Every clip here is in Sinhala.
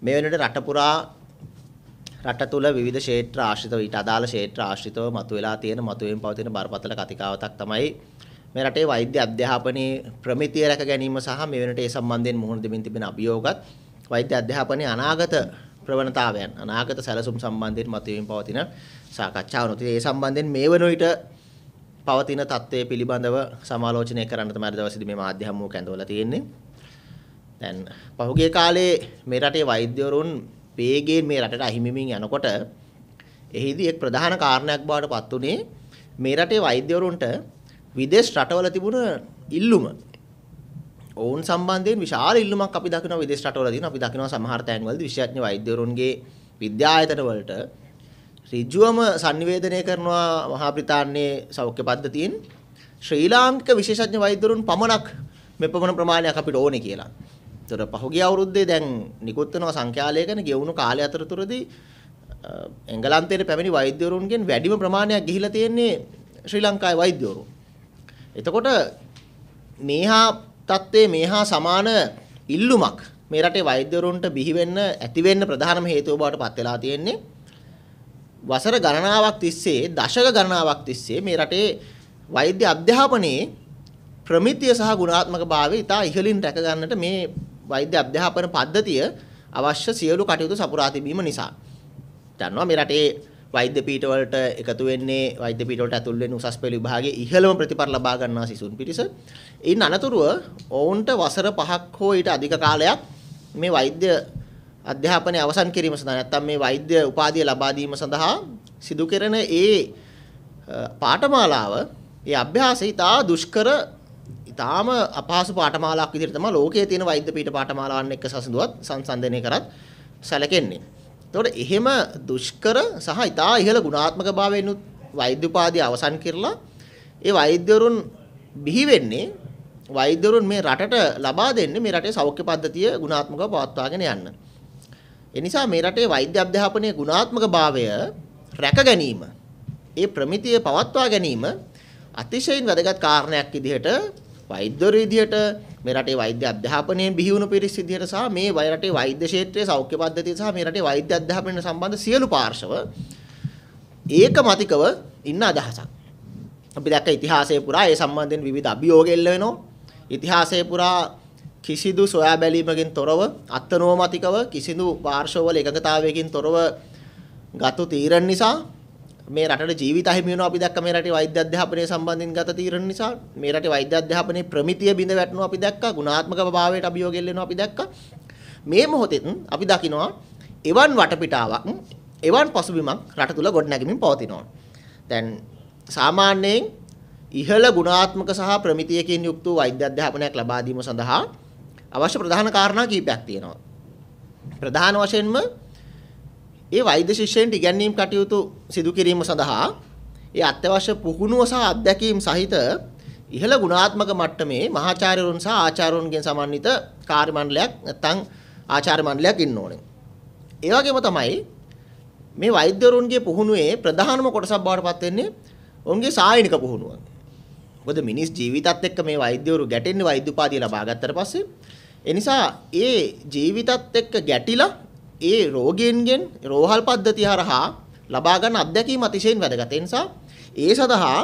මේ වෙනකොට රට පුරා රට තුල විවිධ ක්ෂේත්‍ර ආශ්‍රිතව ඊට අදාළ ක්ෂේත්‍ර ආශ්‍රිතව මතුවලා තියෙන මතුවෙන් පවතින බරපතල කතිකාවතක් තමයි මේ රටේ වෛද්‍ය අධ්‍යාපනයේ ප්‍රමිතිය රැක ගැනීම සහ මේ වෙනට ඒ සම්බන්ධයෙන් මුහුණ දෙමින් තිබෙන අභියෝගත් වෛද්‍ය අධ්‍යාපනයේ අනාගත ප්‍රවණතාවයන් අනාගත සැලසුම් සම්බන්ධයෙන් මතුවෙමින් පවතින සාකච්ඡාවන්. ඉතින් ඒ සම්බන්ධයෙන් මේ වන විට පවතින තත්ත්වය පිළිබඳව සමාලෝචනය කරන්න තමයි අද දවසේදී මේ මාධ්‍ය හමුව කැඳවලා තියෙන්නේ. දැන් පහුගිය කාලේ මේ රටේ වෛද්‍යවරුන් වේගයෙන් මේ රටට අහිමිමින් යනකොට එහිදී එක් ප්‍රධාන කාරණයක් බවට පත් වුණේ මේ රටේ වෛද්‍යවරුන්ට විදේශ රටවල තිබුණ ඉල්ලුම. ඔවුන් සම්බන්ධයෙන් විශාල ඉල්ලුමක් අපි දකිනවා විදේශ රටවල තියෙන අපි දකිනවා සමහර තැන්වලදී විශේෂඥ වෛද්‍යවරුන්ගේ විද්‍යායතන වලට ඍජුවම sannivedanaya කරනවා මහා බ්‍රිතාන්‍යයේ සෞඛ්‍ය පද්ධතියෙන් ශ්‍රී ලාංකික විශේෂඥ වෛද්‍යවරුන් පමණක් මෙපමණ ප්‍රමාණයක් අපිට ඕනේ කියලා. තොර පහුගිය අවුරුද්දේ දැන් නිකුත් වෙන සංඛ්‍යාලයකන ගෙවුණු කාලය අතරතුරදී එංගලන්තයේ පැමිණි වෛද්‍යවරුන්ගෙන් වැඩිම ප්‍රමාණයක් ගිහිලා තියෙන්නේ ශ්‍රී ලංකාවේ වෛද්‍යවරු. එතකොට මේහා තත්ත්වයේ මේහා සමාන ඉල්ලුමක් මේ රටේ වෛද්‍යවරුන්ට බිහි වෙන්න ඇති වෙන්න ප්‍රධානම හේතුව බවට පත් වෙලා තියෙන්නේ වසර ගණනාවක් තිස්සේ දශක ගණනාවක් තිස්සේ මේ රටේ වෛද්‍ය අධ්‍යාපනයේ ප්‍රමිතිය සහ ගුණාත්මක භාවය ඉතා ඉහළින් රැක ගන්නට මේ වෛද්‍ය අධ්‍යාපන පද්ධතිය අවශ්‍ය සියලු කටයුතු සපුරා තිබීම නිසා. දන්නවා මේ රටේ වෛද්‍ය පීඨවලට එකතු වෙන්නේ වෛද්‍ය පීඨවලට ඇතුල් වෙන උසස් පෙළ විභාගයේ ඉහළම ප්‍රතිඵල ලබා ගන්නා සිසුන් පිරිස. ඉන් අනතුරුව ඔවුන්ට වසර 5ක් හෝ ඊට අධික කාලයක් මේ වෛද්‍ය අධ්‍යාපනය අවසන් කිරීම සඳහා නැත්නම් මේ වෛද්‍ය උපාධිය ලබා දීම සඳහා සිදු කරන ඒ පාඨමාලාව ඒ අභ්‍යාසය ඉතා දුෂ්කර තාම අපහසු පාඨමාලාවක් විදිහට තමයි ලෝකයේ තියෙන වෛද්‍ය පීඨ පාඨමාලාවන් එක්ක සසඳුවත් සංසන්දනය කරත් සැලකෙන්නේ. එතකොට එහෙම දුෂ්කර සහ ඉතා ඉහළ ගුණාත්මක භාවයෙන් උත් වෛද්‍ය උපාධිය අවසන් කරලා ඒ වෛද්‍යවරුන් බිහි වෙන්නේ වෛද්‍යවරුන් මේ රටට ලබා දෙන්නේ මේ රටේ සෞඛ්‍ය පද්ධතිය ගුණාත්මකව පවත්වාගෙන යන්න. ඒ නිසා මේ රටේ වෛද්‍ය අධ්‍යාපනයේ ගුණාත්මක භාවය රැක ගැනීම ඒ ප්‍රමිතිය පවත්වා ගැනීම අතිශයින් වැදගත් කාරණයක් විදිහට වෛද්‍යවරු විදියට මේ රටේ වෛද්‍ය අධ්‍යාපනයෙන් බිහි වුණු පිරිස් විදියට සහ මේ වය රටේ වෛද්‍ය ක්ෂේත්‍රයේ සෞඛ්‍ය පද්ධතිය සහ මේ රටේ වෛද්‍ය අධ්‍යාපනය සම්බන්ධ සියලු පාර්ශව ඒකමතිකව ඉන්න අදහසක්. අපි දැක්ක ඉතිහාසයේ පුරා ඒ සම්බන්ධයෙන් විවිධ අභියෝග එල්ල වෙනවා. ඉතිහාසයේ පුරා කිසිදු සොයා බැලීමකින් තොරව අත්නෝමතිකව කිසිදු පාර්ශවවල එකඟතාවයකින් තොරව ගත්තු තීරණ නිසා මේ රටට ජීවිත හිමි වෙනවා අපි දැක්ක මේ රටේ වෛද්‍ය අධ්‍යාපනය සම්බන්ධයෙන් ගත තීරණ නිසා මේ රටේ වෛද්‍ය අධ්‍යාපනයේ ප්‍රමිතිය බිඳ වැටෙනවා අපි දැක්කා ගුණාත්මක භාවයට අභියෝග එල්ලෙනවා අපි දැක්කා මේ මොහොතෙත් අපි දකිනවා එවන් වටපිටාවක් එවන් පසුබිමක් රට තුල ගොඩනැගෙමින් පවතිනවා දැන් සාමාන්‍යයෙන් ඉහළ ගුණාත්මක සහ ප්‍රමිතියකින් යුක්ත වෛද්‍ය අධ්‍යාපනයක් ලබා දීම සඳහා අවශ්‍ය ප්‍රධාන කාරණා කිහිපයක් තියෙනවා ප්‍රධාන වශයෙන්ම ඒ වෛද්‍ය ශිෂ්‍යයන්ට ඉගැන්වීම් කටයුතු සිදු කිරීම සඳහා ඒ අත්‍යවශ්‍ය පුහුණුව සහ අත්දැකීම් සහිත ඉහළ ගුණාත්මක මට්ටමේ මහාචාර්යවරුන් සහ ආචාර්යවරුන්ගෙන් සමන්විත කාර්ය මණ්ඩලයක් නැත්නම් ආචාර්ය මණ්ඩලයක් ඉන්න ඕනේ. ඒ වගේම තමයි මේ වෛද්‍යවරුන්ගේ පුහුණුවේ ප්‍රධානම කොටසක් බවට පත් වෙන්නේ ඔවුන්ගේ සායනික පුහුණුව. මොකද මිනිස් ජීවිතත් එක්ක මේ වෛද්‍යවරු ගැටෙන්නේ වෛද්‍ය උපාධිය ලබා ගත්තට පස්සේ ඒ නිසා ඒ ජීවිතත් එක්ක ගැටිලා ඒ රෝගීන්ගෙන් රෝහල් පද්ධති හරහා ලබා ගන්න අත්දැකීම් අතිශයින් වැදගත්. ඒ නිසා ඒ සඳහා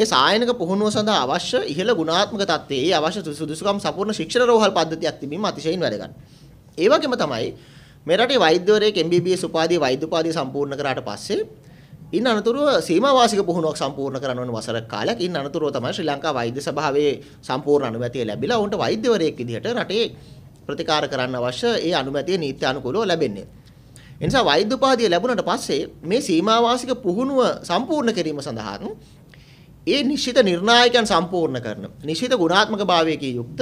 ඒ සායනික පුහුණුව සඳහා අවශ්‍ය ඉහළ ගුණාත්මක තත්ත්වයේ අවශ්‍ය සුදුසුකම් සම්පූර්ණ ශික්ෂණ රෝහල් පද්ධතියක් තිබීම අතිශයින් වැදගත්. ඒ වගේම තමයි මේ රටේ වෛද්‍යවරයෙක් MBBS උපාධිය වෛද්‍ය උපාධිය සම්පූර්ණ කරාට පස්සේ ඉන් අනතුරුව සීමා වාසික පුහුණුවක් සම්පූර්ණ කරන වන වසර කාලයක් ඉන් අනතුරුව තමයි ශ්‍රී ලංකා වෛද්‍ය සභාවේ සම්පූර්ණ අනුමැතිය ලැබිලා උන්ට වෛද්‍යවරයෙක් විදිහට රටේ ප්‍රතිකාර කරන්න අවශ්‍ය ඒ අනුමැතිය නීත්‍ය අනුකූලව ලැබෙන්නේ. එනිසා වෛද්‍ය උපාධිය ලැබුණට පස්සේ මේ සීමාවාසික පුහුණුව සම්පූර්ණ කිරීම සඳහා ඒ නිශ්චිත නිර්ණායකයන් සම්පූර්ණ කරන නිශ්චිත ගුණාත්මක භාවයකින් යුක්ත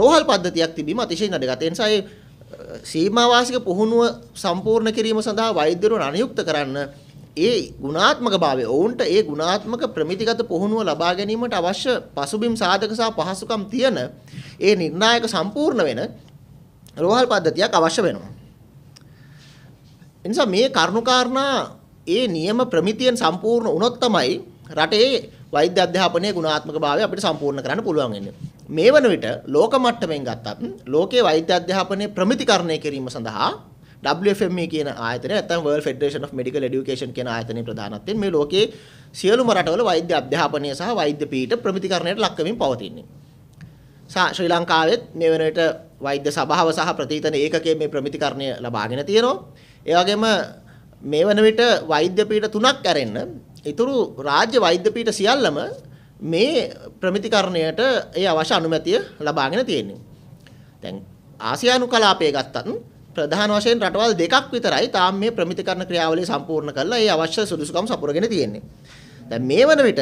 රෝහල් පද්ධතියක් තිබීම අතිශයින් වැදගත්. ඒ නිසා ඒ සීමාවාසික පුහුණුව සම්පූර්ණ කිරීම සඳහා වෛද්‍යවරුන් අනුයුක්ත කරන්න ඒ ගුණාත්මක භාවය ඔවුන්ට ඒ ගුණාත්මක ප්‍රමිතිගත පුහුණුව ලබා ගැනීමට අවශ්‍ය පසුබිම් සාධක සහ පහසුකම් තියෙන ඒ නිර්ණායක සම්පූර්ණ වෙන රෝහල් පද්ධතියක් අවශ්‍ය වෙනවා. එනිසා මේ කරුණුකාරණා ඒ නියම ප්‍රමිතියෙන් සම්පූර්ණ වුණොත් තමයි රටේ වෛද්‍ය අධ්‍යාපනයේ ගුණාත්මක භාවය අපිට සම්පූර්ණ කරන්න පුළුවන් වෙන්නේ. මේ වන විට ලෝක මට්ටමින් ගත්තත් ලෝකයේ වෛද්‍ය අධ්‍යාපනයේ ප්‍රමිතිකරණය කිරීම සඳහා WFME කියන ආයතනය නැත්නම් World Federation of Medical Education කියන ආයතනයේ ප්‍රධානත්වයෙන් මේ ලෝකයේ සියලුම රටවල වෛද්‍ය අධ්‍යාපනය සහ වෛද්‍ය පීඨ ප්‍රමිතිකරණයට ලක් වෙමින් පවතින්නේ. ශ්‍රී ලංකාවෙත් මේ වෙනට වෛද්‍ය සභාව සහ ප්‍රතිතන ඒකකයේ මේ ප්‍රමිතිකරණය ලබාගෙන තියෙනවා. ඒ වගේම මේ වන විට වෛද්‍ය පීඨ තුනක් ඇරෙන්න ඉතුරු රාජ්‍ය වෛද්‍ය පීඨ සියල්ලම මේ ප්‍රමිතිකරණයට ඒ අවශ්‍ය අනුමැතිය ලබාගෙන තියෙනවා. දැන් ආසියානු කලාපය ගත්තත් ප්‍රධාන වශයෙන් රටවල් දෙකක් විතරයි තාම මේ ප්‍රමිතිකරණ ක්‍රියාවලිය සම්පූර්ණ කරලා ඒ අවශ්‍ය සුදුසුකම් සපුරගෙන තියෙන්නේ. දැන් මේ වන විට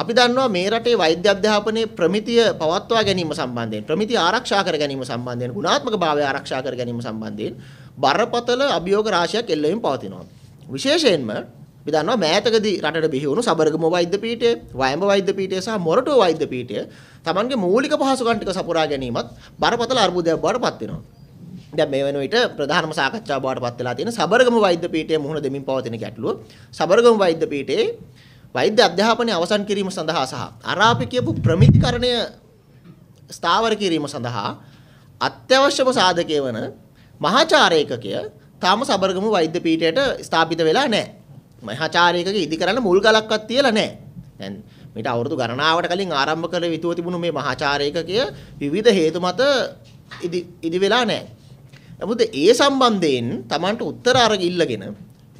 අපි දන්නවා මේ රටේ වෛද්‍ය අධ්‍යාපනයේ ප්‍රමිතිය පවත්වා ගැනීම සම්බන්ධයෙන් ප්‍රමිතිය ආරක්ෂා කර ගැනීම සම්බන්ධයෙන් ගුණාත්මක භාවය ආරක්ෂා කර ගැනීම සම්බන්ධයෙන් බරපතල අභියෝග රාශියක් එල්ල වෙමින් පවතිනවා. විශේෂයෙන්ම අපි දන්නවා මෑතකදී රටට බිහි වුණු සබරගම වෛද්‍ය පීඨය, වයඹ වෛද්‍ය පීඨය සහ මොරටුව වෛද්‍ය පීඨය තමන්ගේ මූලික පහසුකම් ටික සපුරා ගැනීමත් බරපතල අර්බුදයක් බවට පත් වෙනවා. දැන් මේ වෙනුවිට ප්‍රධානම සාකච්ඡාව බවට පත් වෙලා තියෙන සබරගම වෛද්‍ය පීඨයේ මුහුණ දෙමින් පවතින ගැටලුව සබරගම වෛද්‍ය පීඨයේ වෛද්‍ය අධ්‍යාපනය අවසන් කිරීම සඳහා සහ අරාපි කියපු ප්‍රමිතිකරණය ස්ථාවර කිරීම සඳහා අත්‍යවශ්‍යම සාධකය වන මහාචාරයකකය තාම සබරගමු වෛද්‍ය පීඨයට ස්ථාපිත වෙලා නැහැ. මහාචාරයකක ඉදි කරන්න මුල් ගලක්වත් තියලා නැහැ. දැන් මේට අවුරුදු ගණනාවට කලින් ආරම්භ කළ විතුව තිබුණු මේ මහාචාරයකකය විවිධ හේතු මත ඉදි වෙලා නැහැ. නමුත් ඒ සම්බන්ධයෙන් Tamanට උත්තර අරගිල්ලගෙන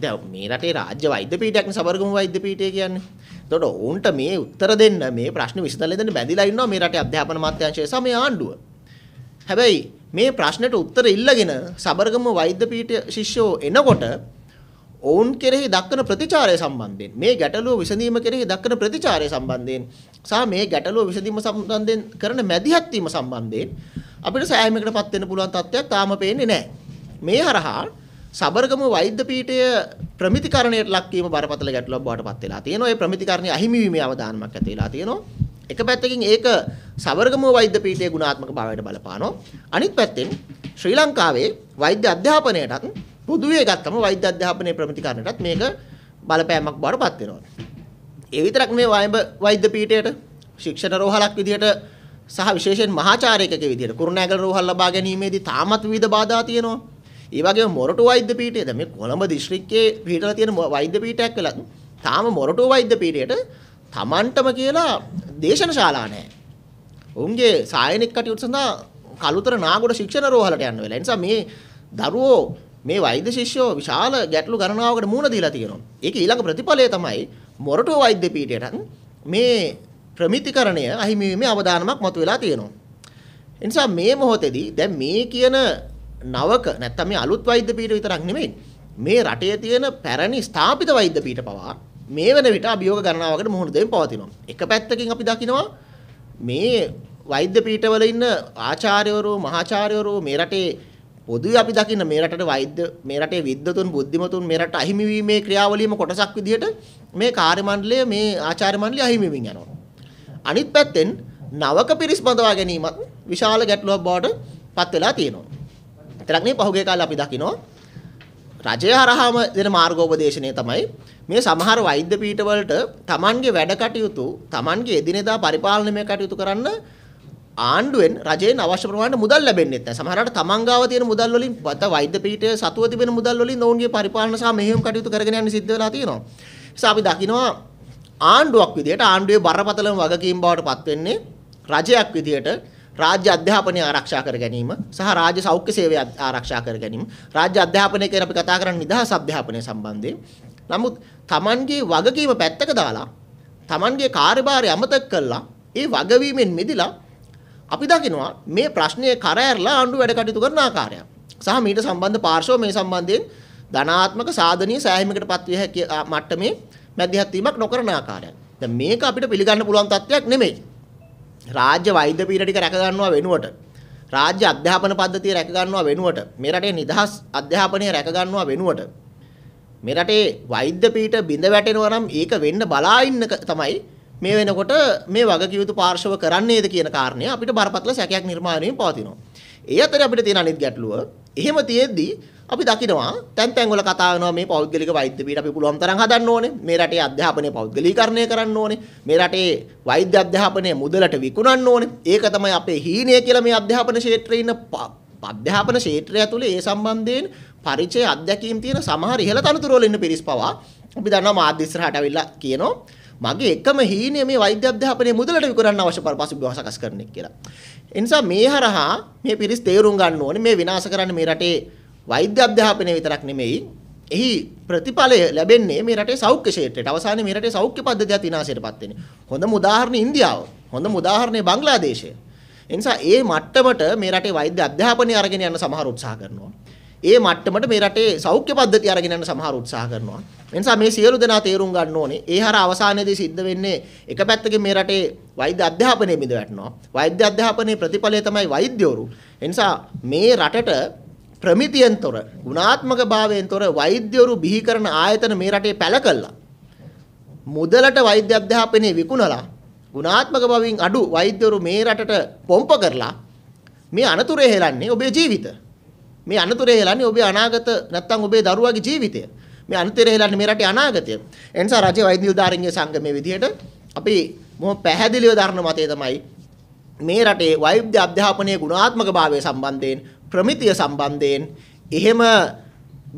දැන් මේ රටේ රාජ්‍ය වෛද්‍ය පීඨයක්නේ සබරගමු වෛද්‍ය පීඨය කියන්නේ. එතකොට ඔවුන්ට මේ උත්තර දෙන්න මේ ප්‍රශ්න විසඳලා දෙන්න බැඳිලා ඉන්නවා මේ රටේ අධ්‍යාපන අමාත්‍යාංශය සහ මේ ආණ්ඩුව. හැබැයි මේ ප්‍රශ්නෙට උත්තර ඉල්ලගෙන සබරගමු වෛද්‍ය පීඨ ශිෂ්‍යෝ එනකොට ඔවුන් කෙරෙහි දක්වන ප්‍රතිචාරය සම්බන්ධයෙන් මේ ගැටලුව විසඳීම කෙරෙහි දක්වන ප්‍රතිචාරය සම්බන්ධයෙන් සහ මේ ගැටලුව විසඳීම සම්බන්ධයෙන් කරන මැදිහත් වීම සම්බන්ධයෙන් අපිට සෑහීමකටපත් වෙන්න පුළුවන් තත්ත්වයක් තාම පේන්නේ නැහැ. මේ හරහා සබරගම වෛද්‍ය පීඨය ප්‍රමිතිකරණයට ලක්වීම බරපතල ගැටලුවක් බවට පත් වෙලා තියෙනවා. ඒ ප්‍රමිතිකරණයේ අහිමි වීමේ අවදානමක් ඇති වෙලා තියෙනවා. එක පැත්තකින් ඒක සවර්ගම වෛද්‍ය පීඨයේ ගුණාත්මක භාවයට බලපානවා. අනිත් පැත්තෙන් ශ්‍රී ලංකාවේ වෛද්‍ය අධ්‍යාපනයටත් පොදුවේ ගත්තම වෛද්‍ය අධ්‍යාපනයේ ප්‍රමිතිකරණයටත් මේක බලපෑමක් බවට පත් වෙනවා. ඒ විතරක් මේ වෛද්‍ය පීඨයට ශික්ෂණ රෝහලක් විදිහට සහ විශේෂයෙන් මහාචාර්යකක විදිහට කුරුණෑගල රෝහල් ලබා ගැනීමේදී තාමත් විවිධ බාධා තියෙනවා. ඒ වගේම මොරටු වෛද්‍ය පීඨය දැන් මේ කොළඹ දිස්ත්‍රික්කයේ පිහිටලා තියෙන වෛද්‍ය පීඨයක් වෙලා තාම මොරටු වෛද්‍ය පීඨයට Tamanටම කියලා දේශන ශාලා නැහැ. ඔවුන්ගේ සායනික කටයුතු සඳහා කලුතර නාගොඩ ශික්ෂණ රෝහලට යන්න වෙලා. ඒ නිසා මේ දරුවෝ මේ වෛද්‍ය ශිෂ්‍යෝ විශාල ගැටලු ගණනාවකට මුහුණ දීලා තියෙනවා. ඒක ඊළඟ ප්‍රතිඵලය තමයි මොරටුව වෛද්‍ය පීඨයට මේ ප්‍රමිතිකරණය අහිමිවීමේ අවදානමක් මතුවලා තියෙනවා. එනිසා මේ මොහොතේදී දැන් මේ කියන නවක නැත්තම් මේ අලුත් වෛද්‍ය පීඨ විතරක් නෙමෙයි මේ රටේ තියෙන පැරණි ස්ථාපිත වෛද්‍ය පීඨ පවා මේ වෙන විට අභියෝග ගණනාවකට මුහුණ දෙමින් පවතිනවා. එක පැත්තකින් අපි දකිනවා මේ වෛද්‍ය පීඨවල ඉන්න ආචාර්යවරු මහාචාර්යවරු මේ රටේ පොදුවේ අපි දකින්න මේ රටේ වෛද්‍ය මේ රටේ විද්වතුන් බුද්ධිමතුන් මේ රට අහිමි වීමේ ක්‍රියාවලියම කොටසක් විදිහට මේ කාර්ය මණ්ඩලය මේ ආචාර්ය මණ්ඩලය අහිමි වෙමින් යනවා. අනිත් පැත්තෙන් නවක පිරිස් බඳවා ගැනීමත් විශාල ගැටලුවක් බවට පත් වෙලා තියෙනවා. විතරක් නෙවෙයි පහුගිය කාලේ අපි දකිනවා රජය හරහාම දෙන මාර්ගෝපදේශනය තමයි මේ සමහර වෛද්‍ය පීඨවලට Tamanගේ වැඩ කටයුතු Tamanගේ එදිනෙදා පරිපාලනමය කටයුතු කරන්න ආණ්ඩුවෙන් රජයෙන් අවශ්‍ය ප්‍රමාණයට මුදල් ලැබෙන්නේ නැහැ. සමහරවිට තමන් ගාව තියෙන මුදල් වලින් පත වෛද්‍ය පීඨයේ සතුව තිබෙන මුදල් වලින් ඔවුන්ගේ පරිපාලන සහ මෙහෙයුම් කටයුතු කරගෙන යන්න සිද්ධ වෙලා තියෙනවා. නිසා අපි දකිනවා ආණ්ඩුවක් විදියට ආණ්ඩුවේ බරපතලම වගකීම් බවට පත් වෙන්නේ රජයක් විදියට රාජ්‍ය අධ්‍යාපනය ආරක්ෂා කර ගැනීම සහ රාජ්‍ය සෞඛ්‍ය සේවය ආරක්ෂා කර ගැනීම රාජ්‍ය අධ්‍යාපනය කියන අපි කතා කරන්නේ නිදහස් අධ්‍යාපනය සම්බන්ධයෙන්. නමුත් Tamanගේ වගකීම පැත්තක දාලා Tamanගේ කාර්යභාරය අමතක කළා ඒ වගවීමෙන් මිදලා අපි දකිනවා මේ ප්‍රශ්නය කර ඇරලා ආණ්ඩුව වැඩ කටයුතු කරන ආකාරය. සහ මීට සම්බන්ධ පාර්ශ්ව මේ සම්බන්ධයෙන් ධනාත්මක සාධනීය සෑහීමකට පත්විය හැකි මට්ටමේ මැදිහත් වීමක් නොකරන ආකාරයක්. දැන් මේක අපිට පිළිගන්න පුළුවන් තත්ත්වයක් නෙමෙයි. රාජ්‍ය වෛද්‍ය පීඩ ටික රැක ගන්නවා වෙනුවට රාජ්‍ය අධ්‍යාපන පද්ධතිය රැක ගන්නවා වෙනුවට මේ රටේ නිදහස් අධ්‍යාපනය රැක ගන්නවා වෙනුවට මේ රටේ වෛද්‍ය පීඨ බිඳ වැටෙනවා නම් ඒක වෙන්න බලා ඉන්න තමයි මේ වෙනකොට මේ වගකීතු පාර්ශව කරන්නේද කියන කාරණය අපිට බරපතල සැකයක් නිර්මාණයෙන් පවතිනවා. ඒ අතරේ අපිට තියෙන අනිත් ගැටලුව එහෙම තියෙද්දී අපි දකිනවා තැන් තැන් වල කතා වෙනවා මේ පෞද්ගලික වෛද්‍ය පීඨ අපි පුළුවන් තරම් හදන්න ඕනේ මේ රටේ අධ්‍යාපනය පෞද්ගලීකරණය කරන්න ඕනේ මේ රටේ වෛද්‍ය අධ්‍යාපනය මුදලට විකුණන්න ඕනේ ඒක තමයි අපේ හීනය කියලා මේ අධ්‍යාපන ක්ෂේත්‍රයේ ඉන්න අධ්‍යාපන ක්ෂේත්‍රය ඇතුලේ ඒ සම්බන්ධයෙන් පරිචය අධ්‍යක්ීම් තියෙන සමහර ඉහළ තනතුරු වල ඉන්න පිරිස් පවා අපි දන්නවා මාධ්‍ය ඉස්සරහට අවිල්ලා කියනවා මගේ එකම හීනය මේ වෛද්‍ය අධ්‍යාපනයේ මුදලට විකරන්න අවශ්‍ය පසුබිම සකස් කරන එක කියලා. ඒ නිසා මේ හරහා මේ පිරිස් තේරුම් ගන්න ඕනේ මේ විනාශ කරන්න මේ රටේ වෛද්‍ය අධ්‍යාපනය විතරක් නෙමෙයි එහි ප්‍රතිඵලය ලැබෙන්නේ මේ රටේ සෞඛ්‍ය ක්ෂේත්‍රයට. අවසානයේ මේ රටේ සෞඛ්‍ය පද්ධතියත් විනාශයටපත් වෙන්නේ. හොඳම උදාහරණය ඉන්දියාව. හොඳම උදාහරණය බංග්ලාදේශය. එනිසා ඒ මට්ටමට මේ රටේ වෛද්‍ය අධ්‍යාපනය අරගෙන යන්න සමහර උත්සාහ කරනවා. ඒ මට්ටමට මේ රටේ සෞඛ්‍ය පද්ධතිය අරගෙන යන්න සමහර උත්සාහ කරනවා. එනිසා මේ සියලු දෙනා තේරුම් ගන්න ඕනේ. ඒ හර අවසානයේදී සිද්ධ වෙන්නේ එක පැත්තකින් මේ රටේ වෛද්‍ය අධ්‍යාපනය බිඳ වැටෙනවා. වෛද්‍ය අධ්‍යාපනයේ ප්‍රතිඵලය තමයි වෛද්‍යවරු. එනිසා මේ රටට ප්‍රමිතියෙන් තොර ගුණාත්මක භාවයෙන් තොර වෛද්‍යවරු බිහි කරන ආයතන මේ රටේ පැල කළා. මුදලට වෛද්‍ය අධ්‍යාපනය විකුණලා ගුණාත්මක භාවයෙන් අඩු වෛද්‍යවරු මේ රටට පොම්ප කරලා මේ අනතුරේ හෙලන්නේ ඔබේ ජීවිත. මේ අනතුරේ හෙලන්නේ ඔබේ අනාගත නැත්තම් ඔබේ දරුවාගේ ජීවිතය. මේ අනතුරේ හෙලන්නේ මේ රටේ අනාගතය. ඒ නිසා රජයේ වෛද්‍ය උදාරින්ගේ සංගමයේ විදිහට අපි මොහොම පැහැදිලිව දරන මතය තමයි මේ රටේ වෛද්‍ය අධ්‍යාපනයේ ගුණාත්මක භාවය සම්බන්ධයෙන් ප්‍රමිතිය සම්බන්ධයෙන් එහෙම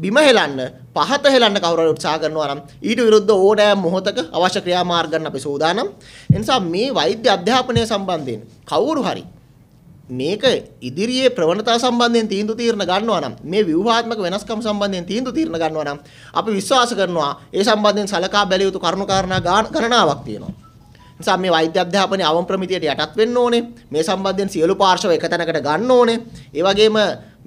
බිම හෙලන්න පහත හෙලන්න කවුරුහරි උත්සාහ කරනවා නම් ඊට විරුද්ධ ඕනෑම මොහොතක අවශ්‍ය ක්‍රියාමාර්ග ගන්න අපි සූදානම්. ඒ නිසා මේ වෛද්‍ය අධ්‍යාපනය සම්බන්ධයෙන් කවුරු හරි මේක ඉදිරියේ ප්‍රවණතා සම්බන්ධයෙන් තීන්දුව తీරන ගන්නවා නම් මේ ව්‍යුහාත්මක වෙනස්කම් සම්බන්ධයෙන් තීන්දුව తీරන ගන්නවා නම් අපි විශ්වාස කරනවා ඒ සම්බන්ධයෙන් සලකා බැලිය යුතු කරුණු කාරණා ගණනාවක් තියෙනවා. නිසා මේ වෛද්‍ය අධ්‍යාපනයේ අවම ප්‍රමිතියට යටත් වෙන්න ඕනේ. මේ සම්බන්ධයෙන් සියලු පාර්ශව එක තැනකට ගන්න ඕනේ. ඒ වගේම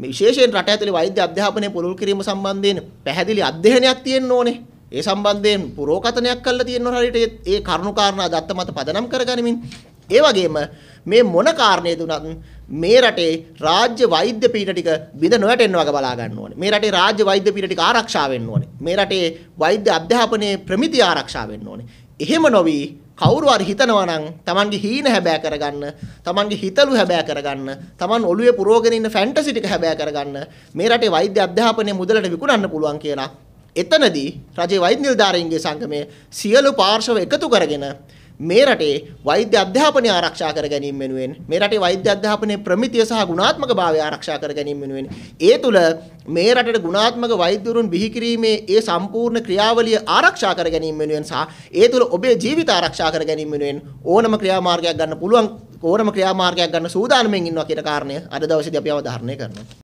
විශේෂයෙන් රට ඇතුලේ වෛද්‍ය අධ්‍යාපනය පුළුල් කිරීම සම්බන්ධයෙන් පැහැදිලි අධ්‍යයනයක් තියෙන්න ඕනේ. ඒ සම්බන්ධයෙන් පුරෝකථනයක් කරලා තියෙනවා හරියට ඒ කරුණු කාරණා දත්ත මත පදනම් කරගනිමින් ඒ වගේම මේ මොන කාරණේ දුනත් මේ රටේ රාජ්‍ය වෛද්‍ය පීඨ ටික බිඳ නොවැටෙන්න වගේ බලා ගන්න ඕනේ. මේ රටේ රාජ්‍ය වෛද්‍ය පීඨ ටික ආරක්ෂා වෙන්න ඕනේ. මේ රටේ වෛද්‍ය අධ්‍යාපනයේ ප්‍රමිති ආරක්ෂා වෙන්න ඕනේ. එහෙම නොවි කවුරු හරි හිතනවා නම් Tamange හීන හැබෑ කරගන්න, Tamange හිතලු හැබෑ කරගන්න, Taman ඔළුවේ පුරවගෙන ඉන්න ෆැන්ටසි ටික හැබෑ කරගන්න මේ රටේ වෛද්‍ය අධ්‍යාපනයේ මුදලට විකුණන්න පුළුවන් කියලා. එතනදී රජයේ වෛද්‍ය නිලධාරීන්ගේ සංගමය සියලු පාර්ශව එකතු කරගෙන මේ රටේ වෛද්‍ය අධ්‍යාපනය ආරක්ෂා කර ගැනීම වෙනුවෙන් මේ රටේ වෛද්‍ය අධ්‍යාපනයේ ප්‍රමිතිය සහ ගුණාත්මක භාවය ආරක්ෂා කර ගැනීම වෙනුවෙන් ඒ තුළ මේ රටේ ගුණාත්මක වෛද්‍යවරුන් බිහි කිරීමේ ඒ සම්පූර්ණ ක්‍රියාවලිය ආරක්ෂා කර ගැනීම වෙනුවෙන් සහ ඒ තුළ ඔබේ ජීවිත ආරක්ෂා කර ගැනීම වෙනුවෙන් ඕනම ක්‍රියාමාර්ගයක් ගන්න පුළුවන් ඕනම ක්‍රියාමාර්ගයක් ගන්න සූදානමින් ඉන්නවා කියන කාරණය අද දවසේදී අපි අවධාරණය කරනවා